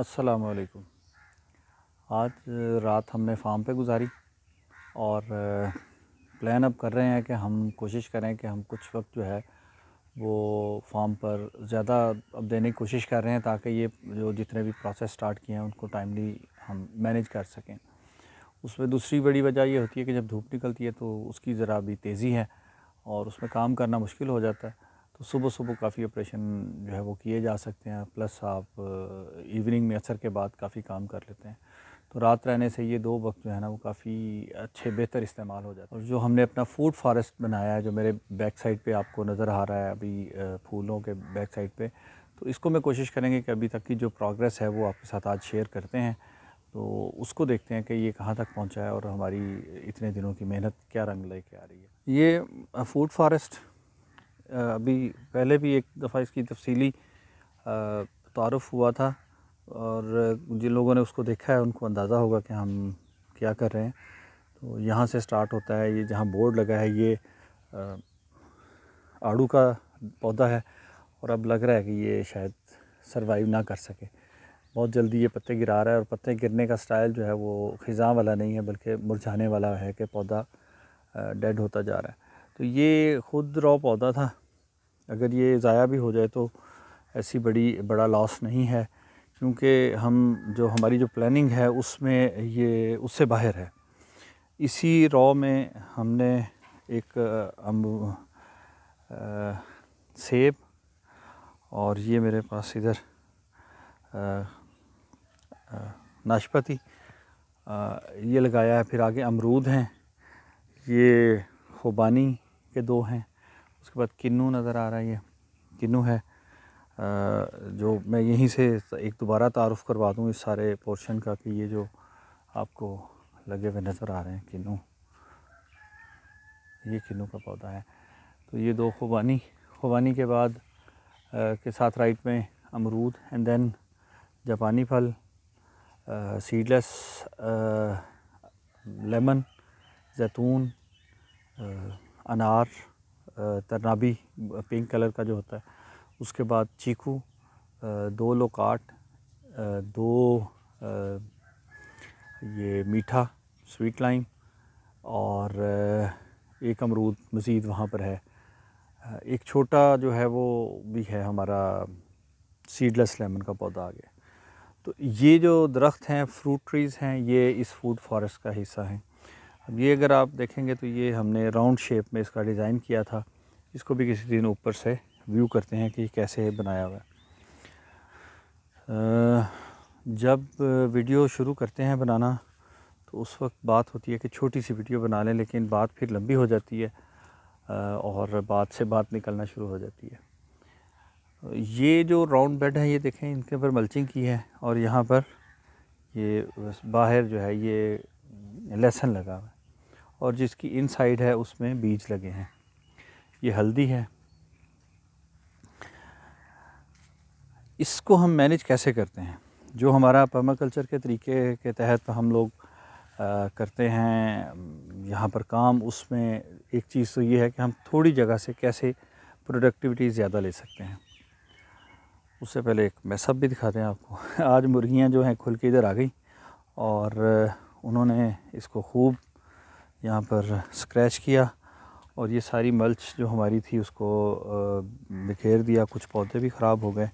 अस्सलाम वालेकुम आज रात हमने फार्म पे गुजारी और प्लान अब कर रहे हैं कि हम कोशिश करें कि हम कुछ वक्त जो है वो फार्म पर ज़्यादा अब देने की कोशिश कर रहे हैं ताकि ये जो जितने भी प्रोसेस स्टार्ट किए हैं उनको टाइमली हम मैनेज कर सकें उसमें दूसरी बड़ी वजह ये होती है कि जब धूप निकलती है तो उसकी ज़रा भी तेज़ी है और उसमें काम करना मुश्किल हो जाता है तो सुबह सुबह काफ़ी ऑपरेशन जो है वो किए जा सकते हैं प्लस आप इवनिंग में असर के बाद काफ़ी काम कर लेते हैं तो रात रहने से ये दो वक्त जो है ना वो काफ़ी अच्छे बेहतर इस्तेमाल हो जाता है और जो हमने अपना फूड फॉरेस्ट बनाया है जो मेरे बैक साइड पे आपको नज़र आ रहा है अभी फूलों के बैक साइड पे तो इसको मैं कोशिश करेंगे कि अभी तक की जो प्रोग्रेस है वो आपके साथ आज शेयर करते हैं तो उसको देखते हैं कि ये कहाँ तक पहुँचा है और हमारी इतने दिनों की मेहनत क्या रंग लेके आ रही है ये फूड फॉरेस्ट अभी पहले भी एक दफ़ा इसकी तफसीली तारफ़ हुआ था और जिन लोगों ने उसको देखा है उनको अंदाज़ा होगा कि हम क्या कर रहे हैं तो यहाँ से स्टार्ट होता है ये जहाँ बोर्ड लगा है ये आड़ू का पौधा है और अब लग रहा है कि ये शायद सरवाइव ना कर सके बहुत जल्दी ये पत्ते गिरा रहा है और पत्ते गिरने का स्टाइल जो है वो ख़ज़ा वाला नहीं है बल्कि मुरझाने वाला है कि पौधा डेड होता जा रहा है तो ये खुद रॉ पौधा था अगर ये ज़ाया भी हो जाए तो ऐसी बड़ी बड़ा लॉस नहीं है क्योंकि हम जो हमारी जो प्लानिंग है उसमें ये उससे बाहर है इसी रॉ में हमने एक अम्ब सेब और ये मेरे पास इधर नाशपाती ये लगाया है फिर आगे अमरूद हैं ये खुबानी ये दो हैं उसके बाद किन्नू नज़र आ रहा है ये किन्नू है जो मैं यहीं से एक दोबारा तारफ़ करवा दूँ इस सारे पोर्शन का कि ये जो आपको लगे हुए नज़र आ रहे हैं किन्नू ये किन्नू का पौधा है तो ये दो खुबानी खुबानी के बाद के साथ राइट में अमरूद एंड देन जापानी फल सीडलेस लेमन जैतून अनार तरनाबी पिंक कलर का जो होता है उसके बाद चीकू दो लोकाट दो ये मीठा स्वीट लाइम और एक अमरूद मज़ीद वहाँ पर है एक छोटा जो है वो भी है हमारा सीडलेस लेमन का पौधा आ गया तो ये जो दरख्त हैं फ्रूट ट्रीज़ हैं ये इस फूड फॉरेस्ट का हिस्सा हैं अब ये अगर आप देखेंगे तो ये हमने राउंड शेप में इसका डिज़ाइन किया था इसको भी किसी दिन ऊपर से व्यू करते हैं कि कैसे बनाया हुआ है जब वीडियो शुरू करते हैं बनाना तो उस वक्त बात होती है कि छोटी सी वीडियो बना लें लेकिन बात फिर लंबी हो जाती है और बात से बात निकलना शुरू हो जाती है ये जो राउंड बेड है ये देखें इनके ऊपर मल्चिंग की है और यहाँ पर ये बाहर जो है ये लेसन लगा हुआ है और जिसकी इनसाइड है उसमें बीज लगे हैं ये हल्दी है इसको हम मैनेज कैसे करते हैं जो हमारा कल्चर के तरीके के तहत हम लोग आ, करते हैं यहाँ पर काम उसमें एक चीज़ तो ये है कि हम थोड़ी जगह से कैसे प्रोडक्टिविटी ज़्यादा ले सकते हैं उससे पहले एक मैसअप भी दिखाते हैं आपको आज मुर्गियाँ जो हैं खुल के इधर आ गई और उन्होंने इसको खूब यहाँ पर स्क्रैच किया और ये सारी मल्च जो हमारी थी उसको बिखेर दिया कुछ पौधे भी ख़राब हो गए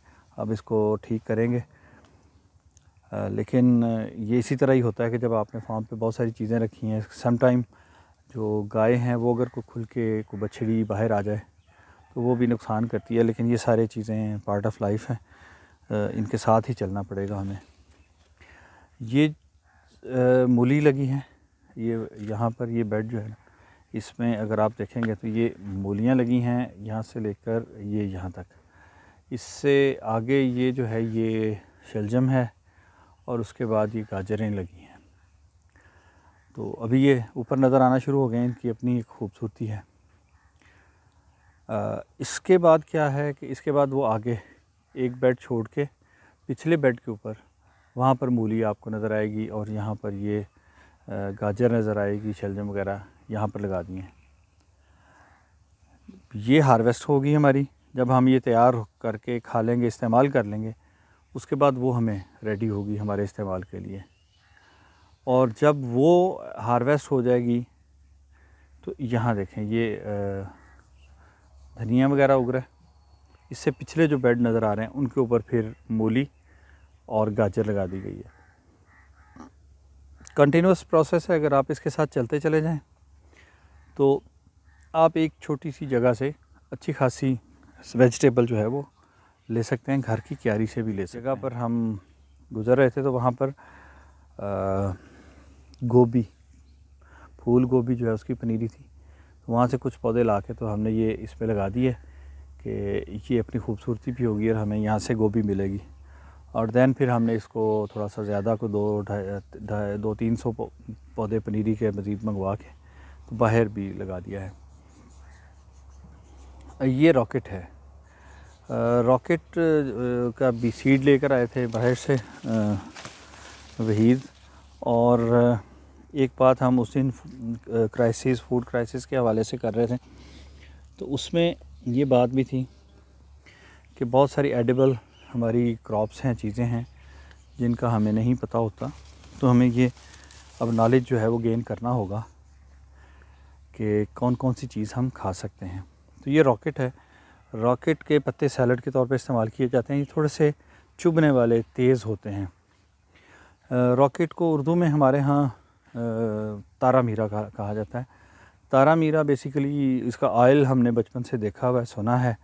अब इसको ठीक करेंगे लेकिन ये इसी तरह ही होता है कि जब आपने फार्म पे बहुत सारी चीज़ें रखी हैं टाइम जो गाय हैं वो अगर कोई खुल के कोई बछड़ी बाहर आ जाए तो वो भी नुकसान करती है लेकिन ये सारे चीज़ें पार्ट ऑफ लाइफ हैं इनके साथ ही चलना पड़ेगा हमें ये मूली लगी हैं ये यहाँ पर ये बेड जो है ना इसमें अगर आप देखेंगे तो ये मूलियाँ लगी हैं यहाँ से लेकर ये यहाँ तक इससे आगे ये जो है ये शलजम है और उसके बाद ये गाजरें लगी हैं तो अभी ये ऊपर नज़र आना शुरू हो गए इनकी अपनी एक खूबसूरती है आ, इसके बाद क्या है कि इसके बाद वो आगे एक बेड छोड़ के पिछले बेड के ऊपर वहाँ पर मूली आपको नज़र आएगी और यहाँ पर ये गाजर नज़र आएगी शलजम वगैरह यहाँ पर लगा दिए ये हार्वेस्ट होगी हमारी जब हम ये तैयार करके खा लेंगे इस्तेमाल कर लेंगे उसके बाद वो हमें रेडी होगी हमारे इस्तेमाल के लिए और जब वो हार्वेस्ट हो जाएगी तो यहाँ देखें ये धनिया वगैरह उग रहा है इससे पिछले जो बेड नज़र आ रहे हैं उनके ऊपर फिर मूली और गाजर लगा दी गई है कंटिन्यूस प्रोसेस है अगर आप इसके साथ चलते चले जाएं तो आप एक छोटी सी जगह से अच्छी खासी वेजिटेबल जो है वो ले सकते हैं घर की क्यारी से भी ले सकते जगह पर हम गुज़र रहे थे तो वहाँ पर गोभी फूल गोभी जो है उसकी पनीरी थी तो वहाँ से कुछ पौधे ला के तो हमने ये इस पर लगा दिए कि ये अपनी खूबसूरती भी होगी और हमें यहाँ से गोभी मिलेगी और दैन फिर हमने इसको थोड़ा सा ज़्यादा को दो ढाई दो तीन सौ पौधे पनीरी के मज़ीद मंगवा के तो बाहर भी लगा दिया है ये रॉकेट है रॉकेट का भी सीड लेकर आए थे बाहर से वहीद और एक बात हम उस दिन क्राइसिस फूड क्राइसिस के हवाले से कर रहे थे तो उसमें ये बात भी थी कि बहुत सारी एडिबल हमारी क्रॉप्स हैं चीज़ें हैं जिनका हमें नहीं पता होता तो हमें ये अब नॉलेज जो है वो गेन करना होगा कि कौन कौन सी चीज़ हम खा सकते हैं तो ये रॉकेट है रॉकेट के पत्ते सैलड के तौर पर इस्तेमाल किए जाते हैं ये थोड़े से चुभने वाले तेज़ होते हैं रॉकेट को उर्दू में हमारे यहाँ तारा मीरा कहा जाता है तारा मीरा बेसिकली इसका आयल हमने बचपन से देखा हुआ है सुना है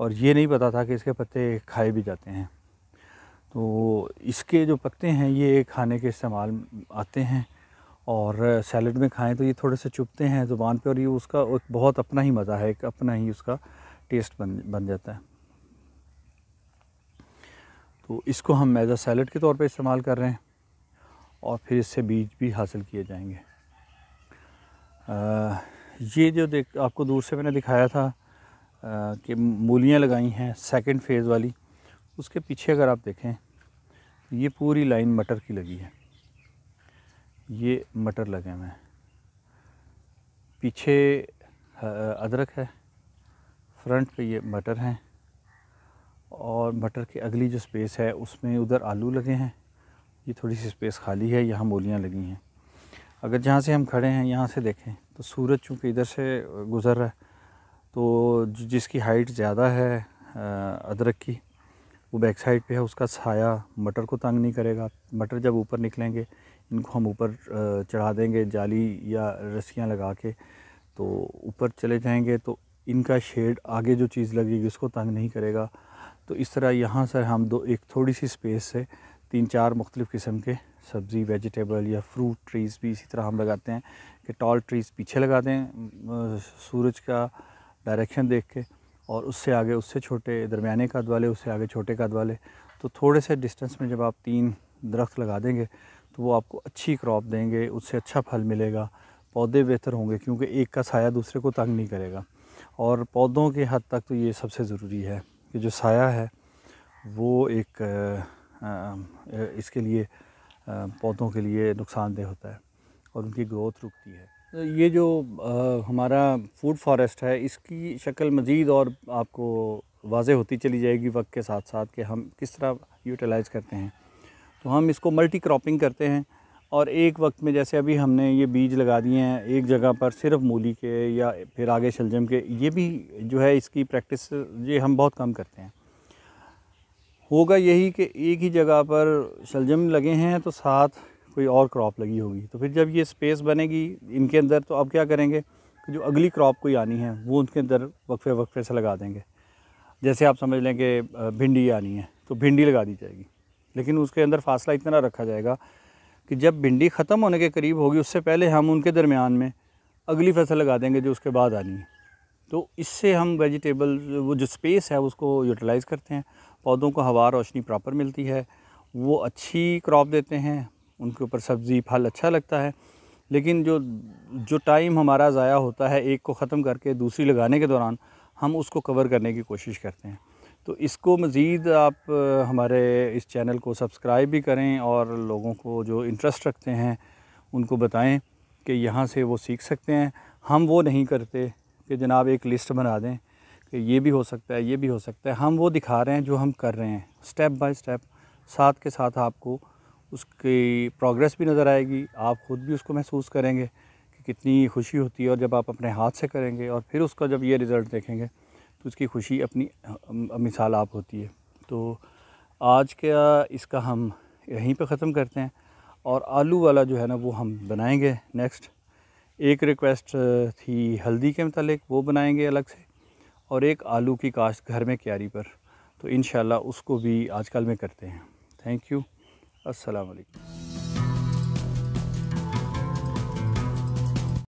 और ये नहीं पता था कि इसके पत्ते खाए भी जाते हैं तो इसके जो पत्ते हैं ये खाने के इस्तेमाल आते हैं और सैलड में खाएं तो ये थोड़े से चुपते हैं ज़ुबान पे और ये उसका एक बहुत अपना ही मज़ा है एक अपना ही उसका टेस्ट बन बन जाता है तो इसको हम मैजा सैलड के तौर पे इस्तेमाल कर रहे हैं और फिर इससे बीज भी हासिल किए जाएंगे आ, ये जो देख आपको दूर से मैंने दिखाया था के मूलियाँ लगाई हैं सेकंड फेज़ वाली उसके पीछे अगर आप देखें ये पूरी लाइन मटर की लगी है ये मटर लगे हुए हैं पीछे अदरक है फ्रंट पे ये मटर हैं और मटर की अगली जो स्पेस है उसमें उधर आलू लगे हैं ये थोड़ी सी स्पेस खाली है यहाँ मूलियाँ लगी हैं अगर जहाँ से हम खड़े हैं यहाँ से देखें तो सूरज चूँकि इधर से गुज़र रहा है तो जिसकी हाइट ज़्यादा है अदरक की वो बैक साइड पे है उसका साया मटर को तंग नहीं करेगा मटर जब ऊपर निकलेंगे इनको हम ऊपर चढ़ा देंगे जाली या रस्सियाँ लगा के तो ऊपर चले जाएंगे तो इनका शेड आगे जो चीज़ लगेगी उसको तंग नहीं करेगा तो इस तरह यहाँ से हम दो एक थोड़ी सी स्पेस से तीन चार मुख्तलिफ़ किस्म के सब्ज़ी वेजिटेबल या फ्रूट ट्रीज़ भी इसी तरह हम लगाते हैं कि टॉल ट्रीज़ पीछे लगा दें सूरज का डायरेक्शन देख के और उससे आगे उससे छोटे दरमियाने कद वाले उससे आगे छोटे कद वाले तो थोड़े से डिस्टेंस में जब आप तीन दरख्त लगा देंगे तो वो आपको अच्छी क्रॉप देंगे उससे अच्छा फल मिलेगा पौधे बेहतर होंगे क्योंकि एक का साया दूसरे को तंग नहीं करेगा और पौधों के हद तक तो ये सबसे ज़रूरी है कि जो साया है वो एक इसके लिए पौधों के लिए नुकसानदेह होता है और उनकी ग्रोथ रुकती है ये जो आ, हमारा फूड फॉरेस्ट है इसकी शक्ल मज़ीद और आपको वाजह होती चली जाएगी वक्त के साथ साथ कि हम किस तरह यूटिलाइज़ करते हैं तो हम इसको मल्टी क्रॉपिंग करते हैं और एक वक्त में जैसे अभी हमने ये बीज लगा दिए हैं एक जगह पर सिर्फ मूली के या फिर आगे शलजम के ये भी जो है इसकी प्रैक्टिस ये हम बहुत कम करते हैं होगा यही कि एक ही जगह पर शलजम लगे हैं तो साथ कोई और क्रॉप लगी होगी तो फिर जब ये स्पेस बनेगी इनके अंदर तो अब क्या करेंगे कि जो अगली क्रॉप कोई आनी है वो उनके अंदर वक्फे वक्फे से लगा देंगे जैसे आप समझ लें कि भिंडी आनी है तो भिंडी लगा दी जाएगी लेकिन उसके अंदर फासला इतना रखा जाएगा कि जब भिंडी ख़त्म होने के करीब होगी उससे पहले हम उनके दरमियान में अगली फसल लगा देंगे जो उसके बाद आनी है तो इससे हम वेजिटेबल वो जो स्पेस है उसको यूटिलाइज़ करते हैं पौधों को हवा रोशनी प्रॉपर मिलती है वो अच्छी क्रॉप देते हैं उनके ऊपर सब्ज़ी फल अच्छा लगता है लेकिन जो जो टाइम हमारा ज़ाया होता है एक को ख़त्म करके दूसरी लगाने के दौरान हम उसको कवर करने की कोशिश करते हैं तो इसको मज़ीद आप हमारे इस चैनल को सब्सक्राइब भी करें और लोगों को जो इंटरेस्ट रखते हैं उनको बताएं कि यहाँ से वो सीख सकते हैं हम वो नहीं करते कि जनाब एक लिस्ट बना दें कि ये भी हो सकता है ये भी हो सकता है हम वो दिखा रहे हैं जो हम कर रहे हैं स्टेप बाय स्टेप साथ के साथ आपको उसकी प्रोग्रेस भी नज़र आएगी आप ख़ुद भी उसको महसूस करेंगे कि कितनी खुशी होती है और जब आप अपने हाथ से करेंगे और फिर उसका जब ये रिज़ल्ट देखेंगे तो उसकी खुशी अपनी मिसाल आप होती है तो आज का इसका हम यहीं पे ख़त्म करते हैं और आलू वाला जो है ना वो हम बनाएंगे नेक्स्ट एक रिक्वेस्ट थी हल्दी के मतलब वो बनाएंगे अलग से और एक आलू की काश्त घर में क्यारी पर तो इन उसको भी आजकल में करते हैं थैंक यू असलकम